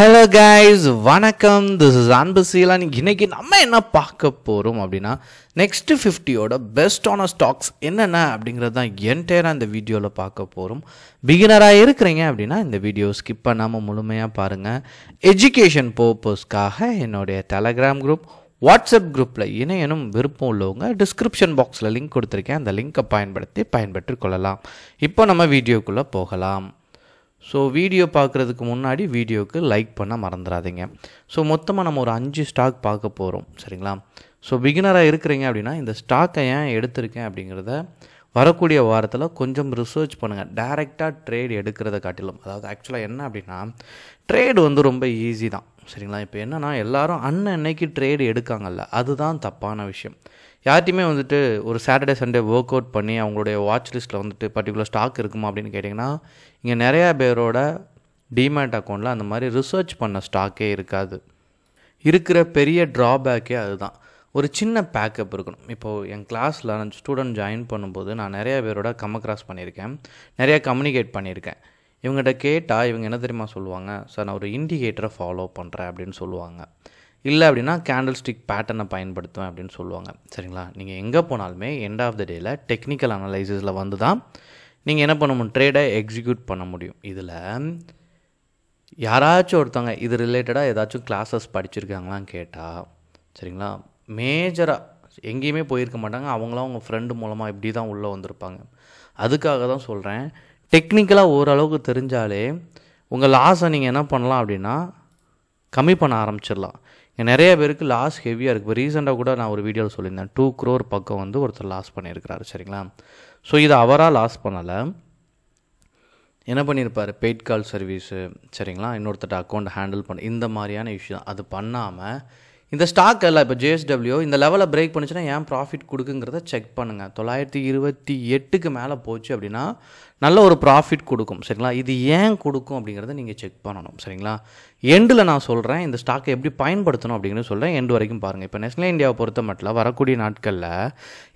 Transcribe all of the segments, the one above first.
hello guys வணக்கம் this is Anbu Seelan இன்றைக்கி நம்ம என்ன பார்க்க போகிறோம் அப்படின்னா நெக்ஸ்ட்டு ஃபிஃப்டியோட பெஸ்டான ஸ்டாக்ஸ் என்னென்ன அப்படிங்கிறது தான் என்டையராக இந்த வீடியோவில் பார்க்க போகிறோம் பிகினராக இருக்கிறீங்க அப்படின்னா இந்த வீடியோ ஸ்கிப் பண்ணாமல் முழுமையாக பாருங்கள் எஜுகேஷன் பர்பஸ்க்காக என்னுடைய டெலகிராம் குரூப் வாட்ஸ்அப் குரூப்பில் இணையனும் விருப்பம் உள்ளவங்க டிஸ்கிரிப்ஷன் பாக்ஸில் லிங்க் கொடுத்துருக்கேன் அந்த லிங்க்கை பயன்படுத்தி பயன்பெற்று கொள்ளலாம் இப்போ நம்ம வீடியோக்குள்ளே போகலாம் ஸோ வீடியோ பார்க்குறதுக்கு முன்னாடி வீடியோவுக்கு லைக் பண்ண மறந்துடாதீங்க ஸோ மொத்தமாக நம்ம ஒரு அஞ்சு ஸ்டாக் பார்க்க போகிறோம் சரிங்களா ஸோ பிகினராக இருக்கிறீங்க அப்படின்னா இந்த ஸ்டாக்கை ஏன் எடுத்திருக்கேன் அப்படிங்கிறத வரக்கூடிய வாரத்தில் கொஞ்சம் ரிசர்ச் பண்ணுங்கள் டேரெக்டாக ட்ரேட் எடுக்கிறத காட்டிலும் அதாவது ஆக்சுவலாக என்ன அப்படின்னா ட்ரேடு வந்து ரொம்ப ஈஸி தான் சரிங்களா இப்போ என்னென்னா எல்லாரும் அண்ணன் அன்னைக்கு ட்ரேடு எடுக்காங்கல்ல அதுதான் தப்பான விஷயம் யார்ட்டையுமே வந்துட்டு ஒரு சாட்டர்டே சண்டே ஒர்க் அவுட் பண்ணி அவங்களுடைய வாட்ச் லிஸ்ட்டில் வந்துட்டு பர்டிகுலர் ஸ்டாக் இருக்குமா அப்படின்னு கேட்டிங்கன்னா இங்கே நிறையா பேரோட டிமேட் அக்கௌண்ட்டில் அந்த மாதிரி ரிசர்ச் பண்ண ஸ்டாக்கே இருக்காது இருக்கிற பெரிய ட்ராபேக்கே அதுதான் ஒரு சின்ன பேக்கப் இருக்கணும் இப்போது என் கிளாஸில் நான் ஸ்டூடெண்ட் ஜாயின் பண்ணும்போது நான் நிறையா பேரோட கம் அக்ராஸ் பண்ணியிருக்கேன் நிறையா கம்யூனிகேட் பண்ணியிருக்கேன் இவங்ககிட்ட கேட்டால் இவங்க என்ன தெரியுமா சொல்லுவாங்க சார் நான் ஒரு இண்டிகேட்டரை ஃபாலோ பண்ணுறேன் அப்படின்னு சொல்லுவாங்க இல்லை அப்படின்னா கேண்டில் ஸ்டிக் பேட்டர்னை பயன்படுத்துவேன் அப்படின்னு சொல்லுவாங்க சரிங்களா நீங்கள் எங்கே போனாலுமே எண்ட் ஆஃப் த டேயில் டெக்னிக்கல் அனலைசிஸில் வந்து தான் நீங்கள் என்ன பண்ண முடியும் ட்ரேடை எக்ஸிக்யூட் பண்ண முடியும் இதில் யாராச்சும் ஒருத்தவங்க இது ரிலேட்டடாக ஏதாச்சும் கிளாஸஸ் படிச்சிருக்காங்களான்னு கேட்டால் சரிங்களா மேஜராக எங்கேயுமே போயிருக்க மாட்டாங்க அவங்களாம் அவங்க ஃப்ரெண்டு மூலமாக இப்படி தான் உள்ளே வந்திருப்பாங்க அதுக்காக தான் சொல்கிறேன் டெக்னிக்கலாக ஓரளவுக்கு தெரிஞ்சாலே உங்கள் லாஸை நீங்கள் என்ன பண்ணலாம் அப்படின்னா கம்மி பண்ண ஆரம்பிச்சிடலாம் இங்கே நிறைய பேருக்கு லாஸ் ஹெவியாக இருக்குது இப்போ ரீசெண்டாக கூட நான் ஒரு வீடியோவில் சொல்லியிருந்தேன் டூ க்ரோர் பக்கம் வந்து ஒருத்தர் லாஸ் பண்ணியிருக்கிறாரு சரிங்களா ஸோ இதை அவராக லாஸ் பண்ணலை என்ன பண்ணியிருப்பார் பெய்ட் கால் சர்வீஸு சரிங்களா இன்னொருத்தட்ட அக்கௌண்ட் ஹேண்டில் பண்ண இந்த மாதிரியான இஷ்யூ தான் அது பண்ணாமல் இந்த ஸ்டாக் எல்லாம் இப்போ ஜேஎஸ்டபிள்யூ இந்த லெவலை பிரேக் பண்ணிச்சுன்னா ஏன் ப்ராஃபிட் கொடுக்குங்கிறத செக் பண்ணுங்கள் தொள்ளாயிரத்தி இருபத்தி எட்டுக்கு மேலே போச்சு அப்படின்னா நல்ல ஒரு ப்ராஃபிட் கொடுக்கும் சரிங்களா இது ஏன் கொடுக்கும் அப்படிங்கிறத நீங்கள் செக் பண்ணணும் சரிங்களா எண்டில் நான் சொல்கிறேன் இந்த ஸ்டாக்கை எப்படி பயன்படுத்தணும் அப்படின்னு சொல்கிறேன் எண்டு வரைக்கும் பாருங்கள் இப்போ நெஸ்னல் இந்தியாவை பொறுத்த மட்டும் வரக்கூடிய நாட்களில்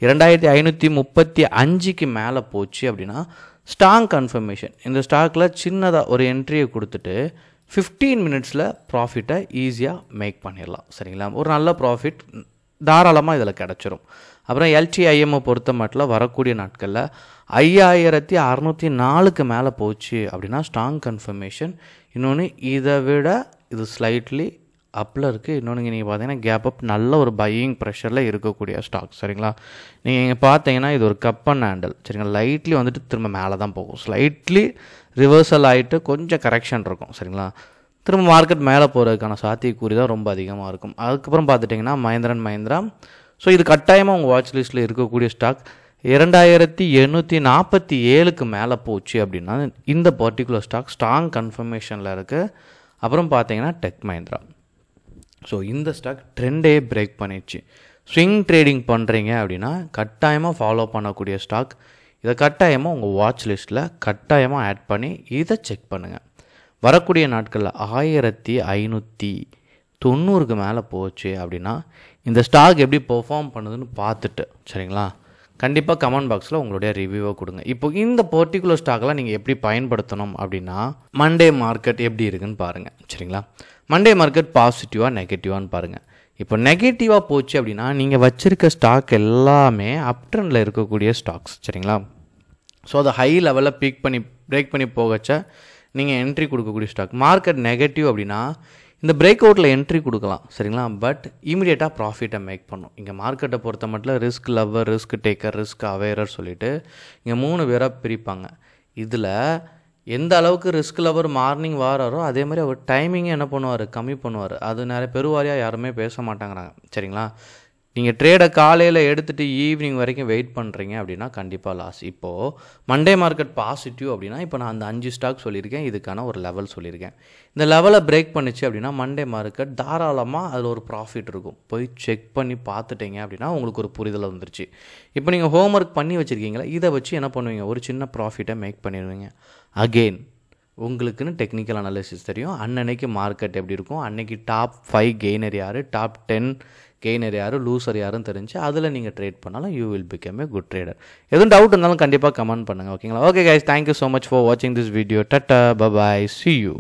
இரண்டாயிரத்தி ஐநூற்றி முப்பத்தி அஞ்சுக்கு மேலே போச்சு அப்படின்னா ஸ்டாங் கன்ஃபர்மேஷன் இந்த ஸ்டாக்கில் சின்னதாக ஒரு என்ட்ரியை கொடுத்துட்டு ஃபிஃப்டீன் மினிட்ஸில் ப்ராஃபிட்டை ஈஸியாக மேக் பண்ணிடலாம் சரிங்களா ஒரு நல்ல ப்ராஃபிட் தாராளமாக இதில் கிடச்சிரும் அப்புறம் எல்டிஐஎம்ஐ பொறுத்த மட்டும் வரக்கூடிய நாட்களில் ஐயாயிரத்தி அறநூற்றி நாலுக்கு மேலே போச்சு அப்படின்னா ஸ்ட்ராங் கன்ஃபர்மேஷன் இன்னொன்று இதை விட இது ஸ்லைட்லி அப்பில் இருக்குது இன்னொன்று நீங்கள் பார்த்தீங்கன்னா கேப் அப் நல்ல ஒரு பையிங் ப்ரெஷரில் இருக்கக்கூடிய ஸ்டாக் சரிங்களா நீங்கள் இங்கே பார்த்தீங்கன்னா இது ஒரு கப்பன் ஹேண்டில் சரிங்களா லைட்லி வந்துட்டு திரும்ப மேலே தான் போகும் ஸ்லைட்லி ரிவர்சல் ஆகிட்டு கொஞ்சம் கரெக்ஷன் இருக்கும் சரிங்களா திரும்ப மார்க்கெட் மேலே போகிறதுக்கான சாத்தியக்கூறி தான் ரொம்ப அதிகமாக இருக்கும் அதுக்கப்புறம் பார்த்துட்டிங்கன்னா மஹேந்திரன் மஹேந்திரா ஸோ இது கட்டாயமாக உங்கள் வாட்ச் லிஸ்ட்டில் இருக்கக்கூடிய ஸ்டாக் இரண்டாயிரத்தி எண்ணூற்றி நாற்பத்தி ஏழுக்கு மேலே போச்சு அப்படின்னா இந்த பர்டிகுலர் ஸ்டாக் ஸ்ட்ராங் கன்ஃபர்மேஷனில் இருக்குது அப்புறம் பார்த்தீங்கன்னா டெக் மஹேந்திரா ஸோ இந்த ஸ்டாக் ட்ரெண்டே பிரேக் பண்ணிடுச்சு ஸ்விங் ட்ரேடிங் பண்ணுறீங்க அப்படின்னா கட்டாயமாக ஃபாலோ பண்ணக்கூடிய ஸ்டாக் இதை கட்டாயமாக உங்கள் வாட்ச் லிஸ்ட்டில் கட்டாயமாக ஆட் பண்ணி இதை செக் பண்ணுங்கள் வரக்கூடிய நாட்களில் ஆயிரத்தி ஐநூற்றி தொண்ணூறுக்கு மேலே போச்சு அப்படின்னா இந்த ஸ்டாக் எப்படி பெர்ஃபார்ம் பண்ணுதுன்னு பார்த்துட்டு சரிங்களா கண்டிப்பாக கமெண்ட் பாக்ஸில் உங்களுடைய ரிவ்யூவை கொடுங்க இப்போ இந்த பர்டிகுலர் ஸ்டாக்லாம் நீங்கள் எப்படி பயன்படுத்தணும் அப்படின்னா மண்டே மார்க்கெட் எப்படி இருக்குன்னு பாருங்கள் சரிங்களா மண்டே மார்க்கெட் பாசிட்டிவாக நெகட்டிவானு பாருங்கள் இப்போ நெகட்டிவாக போச்சு அப்படின்னா நீங்கள் வச்சுருக்க ஸ்டாக் எல்லாமே ட்ரெண்டில் இருக்கக்கூடிய ஸ்டாக்ஸ் சரிங்களா ஸோ அதை ஹை லெவலில் பீக் பண்ணி பிரேக் பண்ணி போகச்ச நீங்கள் என்ட்ரி கொடுக்கக்கூடிய ஸ்டாக் மார்க்கெட் நெகட்டிவ் அப்படின்னா இந்த பிரேக் அவுட்டில் என்ட்ரி கொடுக்கலாம் சரிங்களா பட் இமீடியட்டாக ப்ராஃபிட்டை மேக் பண்ணும் இங்கே மார்க்கெட்டை பொறுத்த மட்டும் risk lover risk taker risk அவேரர் சொல்லிட்டு இங்கே மூணு பேராக பிரிப்பாங்க இதில் எந்த அளவுக்கு ரிஸ்க் லவர் மார்னிங் வாரோ அதே மாதிரி அவர் டைமிங்கை என்ன பண்ணுவார் கம்மி பண்ணுவார் அது நிறைய பெருவாரியாக யாருமே பேச மாட்டேங்கிறாங்க சரிங்களா நீங்கள் ட்ரேடை காலையில் எடுத்துகிட்டு ஈவினிங் வரைக்கும் வெயிட் பண்ணுறீங்க அப்படின்னா கண்டிப்பாக லாஸ் இப்போது மண்டே மார்க்கெட் பாசிட்டிவ் அப்படின்னா இப்போ நான் அந்த அஞ்சு ஸ்டாக் சொல்லியிருக்கேன் இதுக்கான ஒரு லெவல் சொல்லியிருக்கேன் இந்த லெவலை பிரேக் பண்ணிச்சு அப்படின்னா மண்டே மார்க்கெட் தாராளமாக அதில் ஒரு ப்ராஃபிட் இருக்கும் போய் செக் பண்ணி பார்த்துட்டீங்க அப்படின்னா உங்களுக்கு ஒரு புரிதல் வந்துருச்சு இப்போ நீங்கள் ஹோம் ஒர்க் பண்ணி வச்சுருக்கீங்களா இதை வச்சு என்ன பண்ணுவீங்க ஒரு சின்ன ப்ராஃபிட்டை மேக் பண்ணிடுவீங்க அகெயின் உங்களுக்குன்னு டெக்னிக்கல் அனாலிசிஸ் தெரியும் அன்னன்னைக்கு மார்க்கெட் எப்படி இருக்கும் அன்னைக்கு டாப் ஃபைவ் கெய்னர் யார் டாப் டென் கெய்னர் யாரும் லூசர் யாரும் தெரிஞ்சு அதில் நீங்கள் ட்ரேட் பண்ணாலும் you will become a good trader எதுவும் டவுட் இருந்தாலும் கண்டிப்பாக கமெண்ட் பண்ணுங்கள் ஓகேங்களா okay guys thank you so much for வாட்சிங் this video ta ta bye bye see you